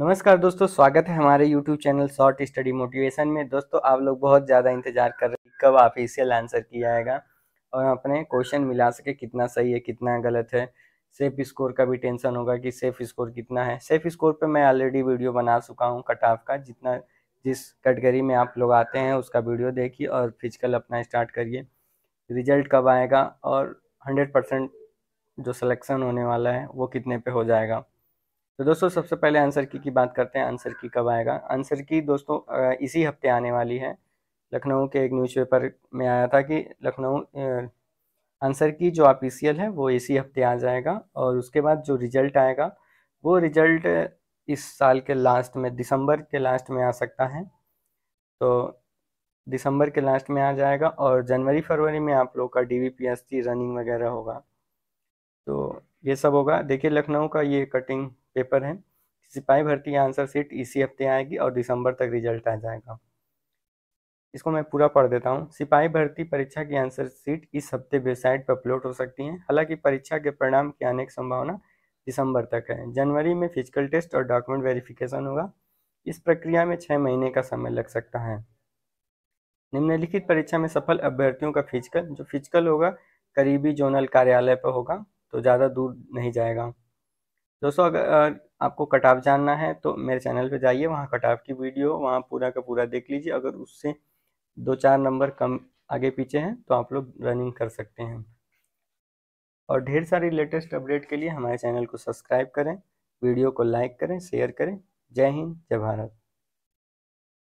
नमस्कार दोस्तों स्वागत है हमारे YouTube channel short study motivation में दोस्तों आप लोग बहुत ज़्यादा इंतजार कर रहे हैं कब ऑफिशियल आंसर किया जाएगा और अपने क्वेश्चन मिला सके कितना सही है कितना गलत है सेफ स्कोर का भी टेंशन होगा कि सेफ स्कोर कितना है सेफ स्कोर पे मैं ऑलरेडी वीडियो बना चुका हूँ कट ऑफ का जितना जिस कैटेगरी में आप लोग आते हैं उसका वीडियो देखिए और फिजिकल अपना स्टार्ट करिए रिजल्ट कब आएगा और हंड्रेड परसेंट जो सलेक्शन होने वाला है वो कितने पे हो जाएगा तो दोस्तों सबसे पहले आंसर की की बात करते हैं आंसर की कब आएगा आंसर की दोस्तों इसी हफ्ते आने वाली है लखनऊ के एक न्यूज़पेपर में आया था कि लखनऊ आंसर की जो ऑफिशियल है वो इसी हफ्ते आ जाएगा और उसके बाद जो रिजल्ट आएगा वो रिजल्ट इस साल के लास्ट में दिसंबर के लास्ट में आ सकता है तो दिसंबर के लास्ट में आ जाएगा और जनवरी फरवरी में आप लोग का डी रनिंग वगैरह होगा तो ये सब होगा देखिए लखनऊ का ये कटिंग पेपर है सिपाही भर्ती आंसर सीट इसी हफ्ते आएगी और दिसंबर तक रिजल्ट आ जाएगा इसको मैं पूरा पढ़ देता हूँ सिपाही भर्ती परीक्षा की आंसर सीट इस हफ्ते वेबसाइट पर अपलोड हो सकती है हालांकि परीक्षा के परिणाम की आने की संभावना दिसंबर तक है जनवरी में फिजिकल टेस्ट और डॉक्यूमेंट वेरिफिकेशन होगा इस प्रक्रिया में छः महीने का समय लग सकता है निम्नलिखित परीक्षा में सफल अभ्यर्थियों का फिजिकल जो फिजिकल होगा करीबी जोनल कार्यालय पर होगा तो ज़्यादा दूर नहीं जाएगा दोस्तों अगर आपको कटाव जानना है तो मेरे चैनल पे जाइए वहाँ कटाव की वीडियो वहाँ पूरा का पूरा देख लीजिए अगर उससे दो चार नंबर कम आगे पीछे हैं तो आप लोग रनिंग कर सकते हैं और ढेर सारी लेटेस्ट अपडेट के लिए हमारे चैनल को सब्सक्राइब करें वीडियो को लाइक करें शेयर करें जय हिंद जय भारत